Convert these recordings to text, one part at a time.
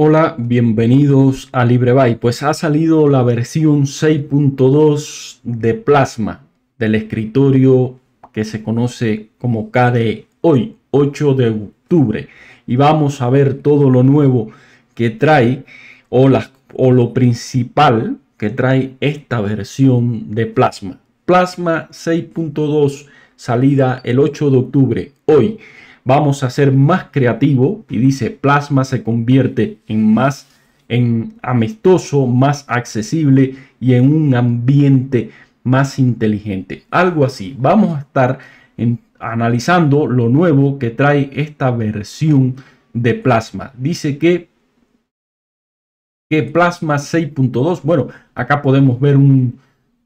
Hola, bienvenidos a LibreBuy, Pues ha salido la versión 6.2 de Plasma del escritorio que se conoce como KDE hoy, 8 de octubre. Y vamos a ver todo lo nuevo que trae o, o lo principal que trae esta versión de Plasma. Plasma 6.2 salida el 8 de octubre, hoy vamos a ser más creativo y dice plasma se convierte en más en amistoso, más accesible y en un ambiente más inteligente. Algo así. Vamos a estar analizando lo nuevo que trae esta versión de Plasma. Dice que, que Plasma 6.2, bueno, acá podemos ver un,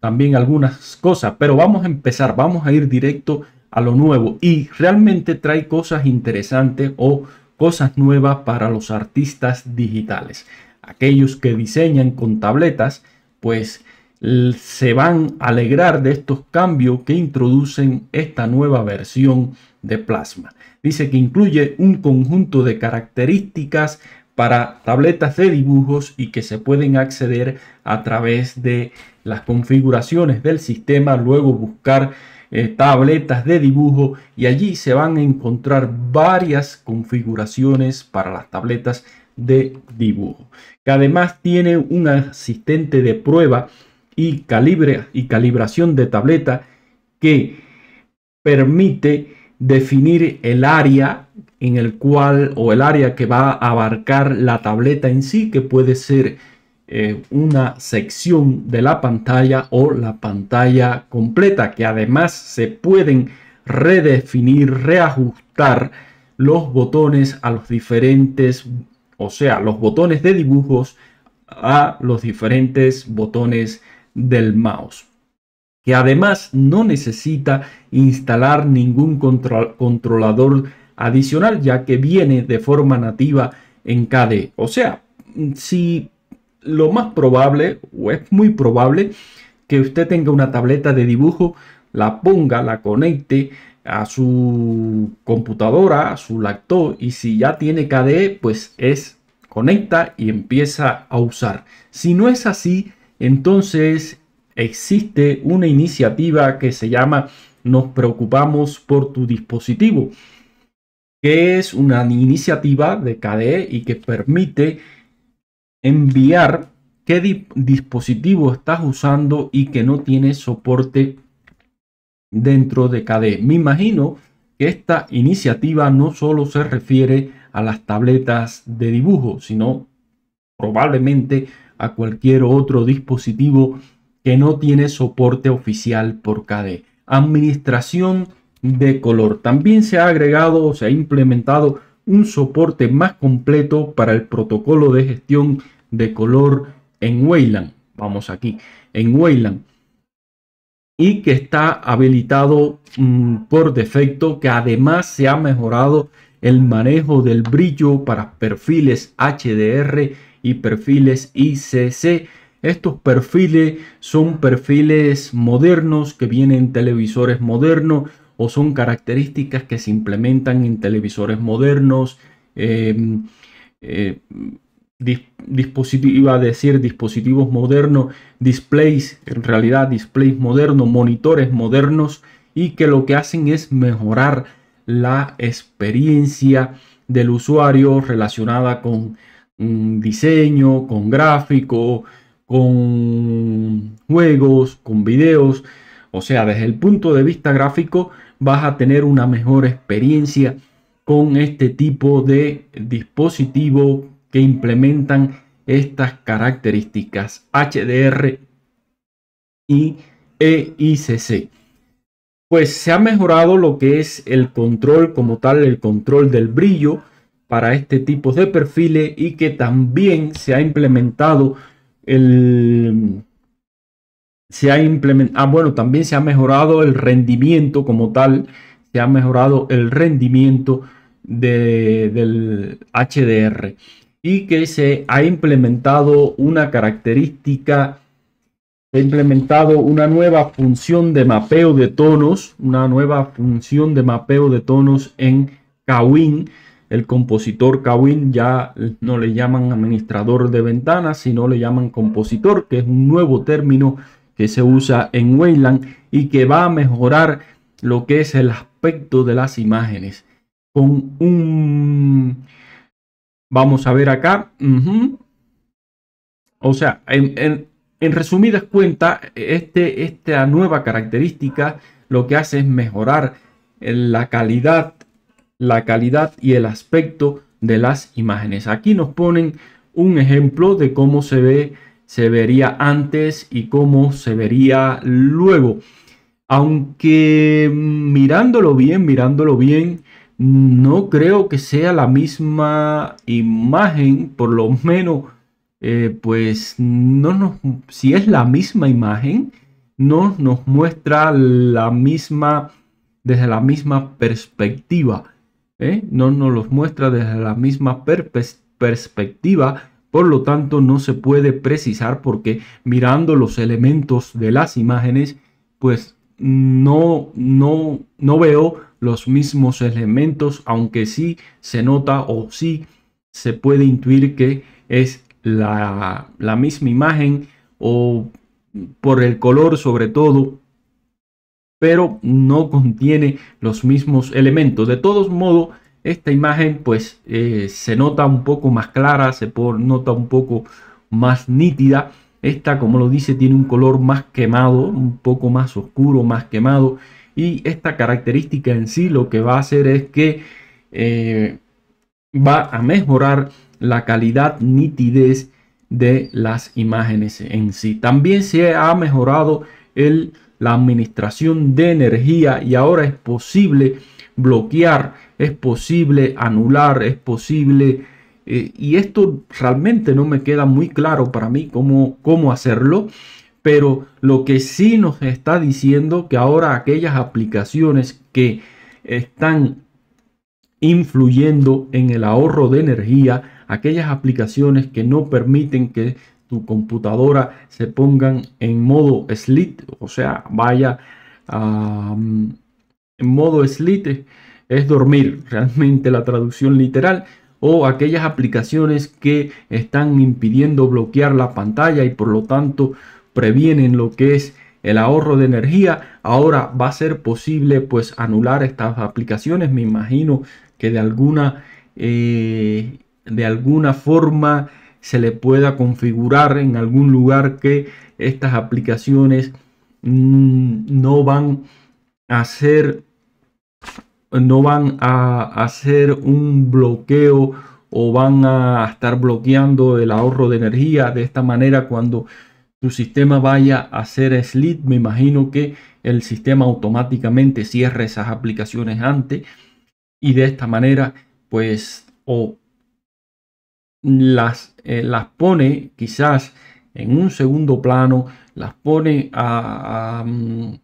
también algunas cosas, pero vamos a empezar, vamos a ir directo a lo nuevo y realmente trae cosas interesantes o cosas nuevas para los artistas digitales. Aquellos que diseñan con tabletas, pues se van a alegrar de estos cambios que introducen esta nueva versión de Plasma. Dice que incluye un conjunto de características para tabletas de dibujos y que se pueden acceder a través de las configuraciones del sistema, luego buscar eh, tabletas de dibujo y allí se van a encontrar varias configuraciones para las tabletas de dibujo que además tiene un asistente de prueba y calibre y calibración de tableta que permite definir el área en el cual o el área que va a abarcar la tableta en sí que puede ser eh, una sección de la pantalla o la pantalla completa, que además se pueden redefinir, reajustar los botones a los diferentes, o sea, los botones de dibujos a los diferentes botones del mouse. Que además no necesita instalar ningún controlador adicional ya que viene de forma nativa en KDE. O sea, si lo más probable, o es muy probable, que usted tenga una tableta de dibujo, la ponga, la conecte a su computadora, a su laptop, y si ya tiene KDE, pues es conecta y empieza a usar. Si no es así, entonces existe una iniciativa que se llama Nos preocupamos por tu dispositivo, que es una iniciativa de KDE y que permite enviar qué dispositivo estás usando y que no tiene soporte dentro de KDE. Me imagino que esta iniciativa no solo se refiere a las tabletas de dibujo, sino probablemente a cualquier otro dispositivo que no tiene soporte oficial por KDE. Administración de color. También se ha agregado, se ha implementado un soporte más completo para el protocolo de gestión de color en Wayland. Vamos aquí, en Wayland. Y que está habilitado mm, por defecto, que además se ha mejorado el manejo del brillo para perfiles HDR y perfiles ICC. Estos perfiles son perfiles modernos que vienen televisores modernos o son características que se implementan en televisores modernos, eh, eh, dispositivos, a decir dispositivos modernos, displays, en realidad displays modernos, monitores modernos, y que lo que hacen es mejorar la experiencia del usuario relacionada con mm, diseño, con gráfico, con juegos, con videos. O sea, desde el punto de vista gráfico, vas a tener una mejor experiencia con este tipo de dispositivo que implementan estas características HDR y EICC. Pues se ha mejorado lo que es el control como tal, el control del brillo para este tipo de perfiles y que también se ha implementado el se ha implementado, ah, bueno, también se ha mejorado el rendimiento como tal, se ha mejorado el rendimiento del HDR y que se ha implementado una característica, se ha implementado una nueva función de mapeo de tonos, una nueva función de mapeo de tonos en Kawin. El compositor Kawin ya no le llaman administrador de ventanas, sino le llaman compositor, que es un nuevo término que se usa en Wayland y que va a mejorar lo que es el aspecto de las imágenes. Con un... Vamos a ver acá. O sea, en, resumidas cuentas, este, esta nueva característica lo que hace es mejorar la calidad, la calidad y el aspecto de las imágenes. Aquí nos ponen un ejemplo de cómo se ve se vería antes y cómo se vería luego. Aunque mm, mirándolo bien, mirándolo bien, no creo que sea la misma imagen, por lo menos, eh, pues no nos, si es la misma imagen, no nos muestra la misma, desde la misma perspectiva. ¿eh? No nos los muestra desde la misma perspectiva por lo tanto, no se puede precisar porque mirando los elementos de las imágenes, pues no, no, no veo los mismos elementos, aunque sí se nota o sí se puede intuir que es la, la misma imagen o por el color sobre todo, pero no contiene los mismos elementos. De todos modos, esta imagen pues eh, se nota un poco más clara, se nota un poco más nítida. Esta, como lo dice, tiene un color más quemado, un poco más oscuro, más quemado. Y esta característica en sí lo que va a hacer es que eh, va a mejorar la calidad, nitidez de las imágenes en sí. También se ha mejorado el, la administración de energía y ahora es posible bloquear, es posible anular, es posible... Eh, y esto realmente no me queda muy claro para mí cómo, cómo hacerlo, pero lo que sí nos está diciendo que ahora aquellas aplicaciones que están influyendo en el ahorro de energía, aquellas aplicaciones que no permiten que tu computadora se pongan en modo slit o sea, vaya a en modo SLIT es dormir, realmente la traducción literal, o aquellas aplicaciones que están impidiendo bloquear la pantalla y por lo tanto previenen lo que es el ahorro de energía. Ahora va a ser posible pues anular estas aplicaciones. Me imagino que de alguna, eh, de alguna forma se le pueda configurar en algún lugar que estas aplicaciones mm, no van a ser no van a hacer un bloqueo o van a estar bloqueando el ahorro de energía. De esta manera, cuando tu sistema vaya a hacer slit me imagino que el sistema automáticamente cierre esas aplicaciones antes y de esta manera, pues, o las, eh, las pone quizás en un segundo plano, las pone a mm,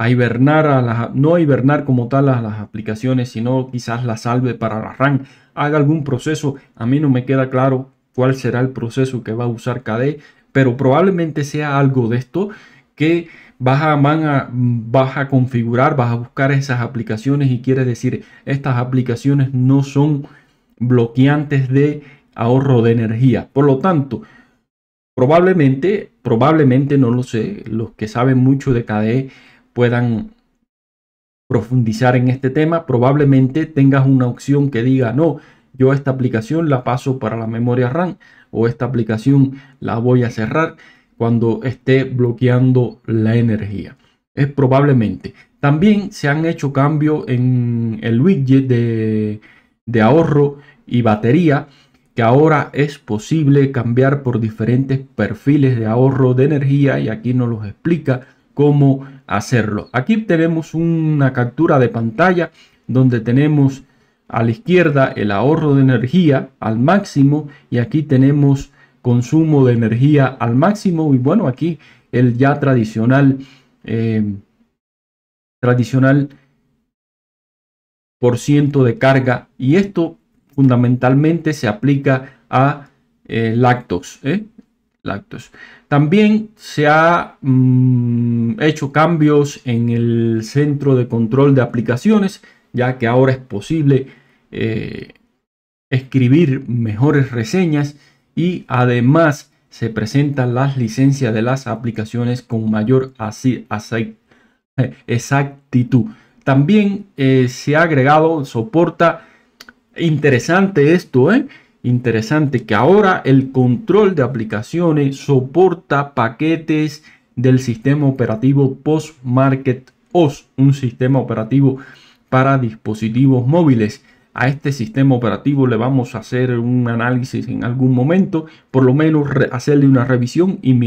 a hibernar, a las, no a hibernar como tal las aplicaciones, sino quizás la salve para la RAM, haga algún proceso. A mí no me queda claro cuál será el proceso que va a usar KDE, pero probablemente sea algo de esto que vas a, van a, vas a configurar, vas a buscar esas aplicaciones y quiere decir, estas aplicaciones no son bloqueantes de ahorro de energía. Por lo tanto, probablemente, probablemente, no lo sé, los que saben mucho de KDE puedan profundizar en este tema, probablemente tengas una opción que diga, no, yo esta aplicación la paso para la memoria RAM o esta aplicación la voy a cerrar cuando esté bloqueando la energía. Es probablemente. También se han hecho cambios en el widget de, ahorro y batería, que ahora es posible cambiar por diferentes perfiles de ahorro de energía y aquí nos los explica cómo hacerlo. Aquí tenemos una captura de pantalla donde tenemos a la izquierda el ahorro de energía al máximo y aquí tenemos consumo de energía al máximo y bueno aquí el ya tradicional eh, tradicional por ciento de carga y esto fundamentalmente se aplica a eh, lactos ¿eh? También se ha mm, hecho cambios en el centro de control de aplicaciones, ya que ahora es posible eh, escribir mejores reseñas y además se presentan las licencias de las aplicaciones con mayor eh, exactitud. También eh, se ha agregado, soporta, interesante esto, ¿eh? interesante que ahora el control de aplicaciones soporta paquetes del sistema operativo PostMarketOS, un sistema operativo para dispositivos móviles. A este sistema operativo le vamos a hacer un análisis en algún momento, por lo menos hacerle una revisión y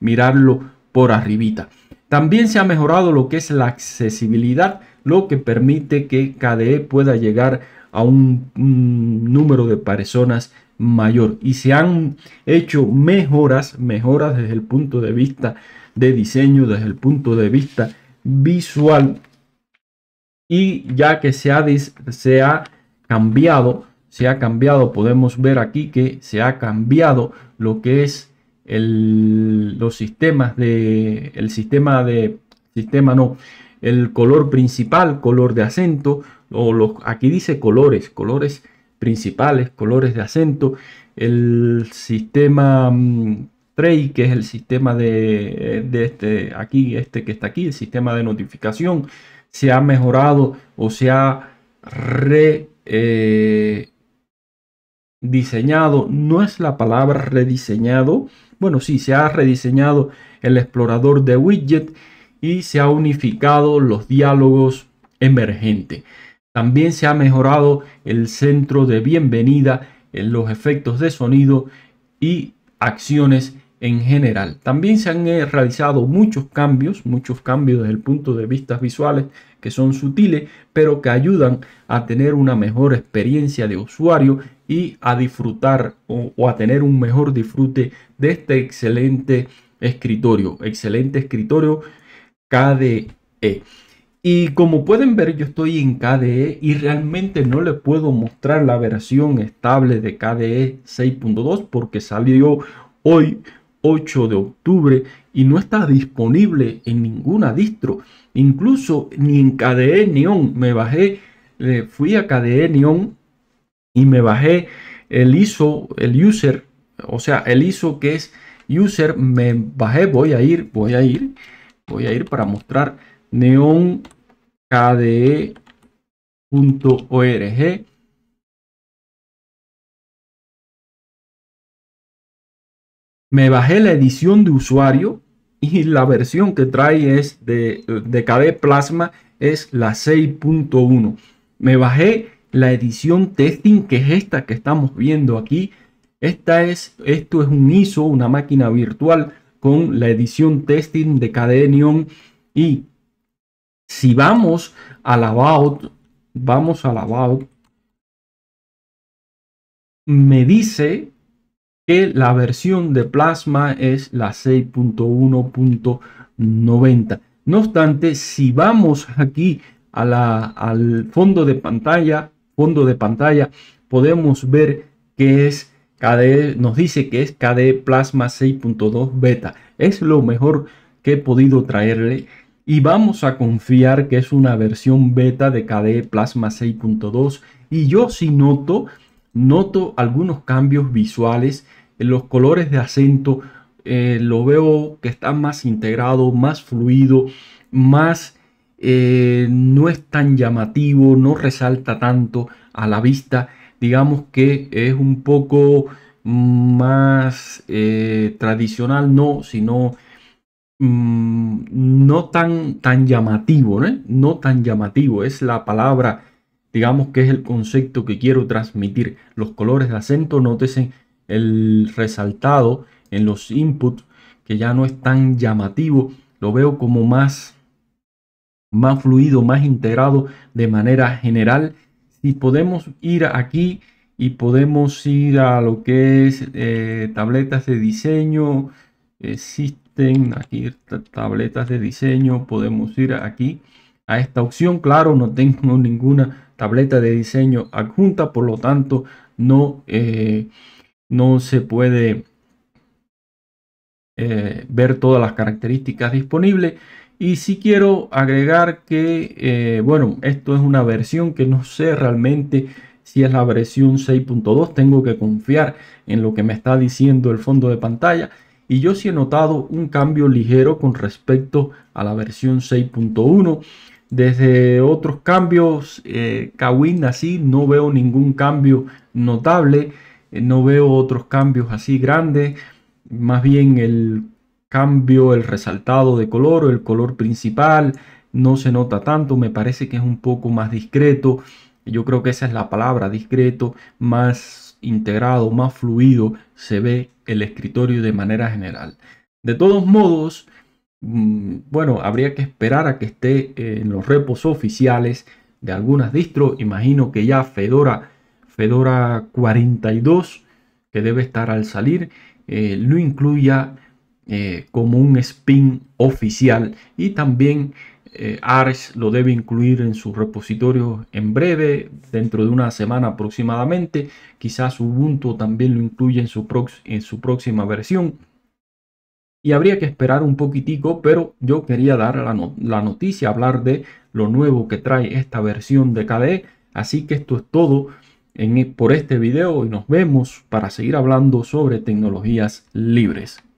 mirarlo por arribita. También se ha mejorado lo que es la accesibilidad, lo que permite que KDE pueda llegar a a un, número de personas mayor y se han hecho mejoras, mejoras desde el punto de vista de diseño, desde el punto de vista visual y ya que se ha, cambiado, se ha cambiado, podemos ver aquí que se ha cambiado lo que es el, los sistemas de, el sistema de, sistema no, el color principal, color de acento, aquí dice colores, colores principales, colores de acento, el sistema mm, que es el sistema de, este, aquí, este que está aquí, el sistema de notificación, se ha mejorado o se ha rediseñado. Eh, no es la palabra rediseñado. Bueno, sí, se ha rediseñado el explorador de widget y se ha unificado los diálogos emergentes. También se ha mejorado el centro de bienvenida, en los efectos de sonido y acciones en general. También se han eh, realizado muchos cambios, muchos cambios desde el punto de vista visuales que son sutiles, pero que ayudan a tener una mejor experiencia de usuario y a disfrutar o a tener un mejor disfrute de este excelente escritorio, excelente escritorio KDE. Y como pueden ver, yo estoy en KDE y realmente no le puedo mostrar la versión estable de KDE 6.2 porque salió hoy 8 de octubre y no está disponible en ninguna distro, incluso ni en KDE Neon. Me bajé, le fui a KDE Neon y me bajé el ISO, el user, o sea, el ISO que es user, me bajé, voy a ir, voy a ir, voy a ir para mostrar neonkde.org. Me bajé la edición de usuario y la versión que trae es de, de KDE Plasma es la 6.1. Me bajé la edición testing que es esta que estamos viendo aquí. Esta es, esto es un ISO, una máquina virtual con la edición testing de KDE Neon y si vamos al about, vamos al about, me dice que la versión de Plasma es la 6.1.90. No obstante, si vamos aquí al fondo de pantalla, fondo de pantalla, podemos ver que es KDE, nos dice que es KDE Plasma 6.2 Beta. Es lo mejor que he podido traerle y vamos a confiar que es una versión beta de KDE Plasma 6.2 y yo si noto, noto algunos cambios visuales, en los colores de acento eh, lo veo que está más integrado, más fluido, más eh, no es tan llamativo, no resalta tanto a la vista, digamos que es un poco mm, más eh, tradicional, no, sino Mm, no tan, tan llamativo, ¿no? tan llamativo, es la palabra, digamos que es el concepto que quiero transmitir. Los colores de acento, nótese el resaltado en los inputs, que ya no es tan llamativo, lo veo como más, más fluido, más integrado de manera general. Si podemos ir aquí y podemos ir a lo que es eh, tabletas de diseño, eh, aquí tabletas de diseño. Podemos ir aquí a esta opción. Claro, no tengo ninguna tableta de diseño adjunta, por lo tanto no, eh, no se puede eh, ver todas las características disponibles. Y si quiero agregar que, eh, bueno, esto es una versión que no sé realmente si es la versión 6.2, tengo que confiar en lo que me está diciendo el fondo de pantalla y yo sí he notado un cambio ligero con respecto a la versión 6.1. Desde otros cambios, eh, Kawin así, no veo ningún cambio notable, eh, no veo otros cambios así grandes, más bien el cambio, el resaltado de color o el color principal no se nota tanto, me parece que es un poco más discreto, yo creo que esa es la palabra, discreto, más integrado, más fluido se ve el escritorio de manera general. De todos modos, mm, bueno, habría que esperar a que esté en los repos oficiales de algunas distros. Imagino que ya Fedora, Fedora 42, que debe estar al salir, eh, lo incluya eh, como un spin oficial y también eh, Ares lo debe incluir en su repositorio en breve, dentro de una semana aproximadamente. Quizás Ubuntu también lo incluye en su, próxima versión. Y habría que esperar un poquitico, pero yo quería dar la, noticia, hablar de lo nuevo que trae esta versión de KDE. Así que esto es todo por este video y nos vemos para seguir hablando sobre tecnologías libres.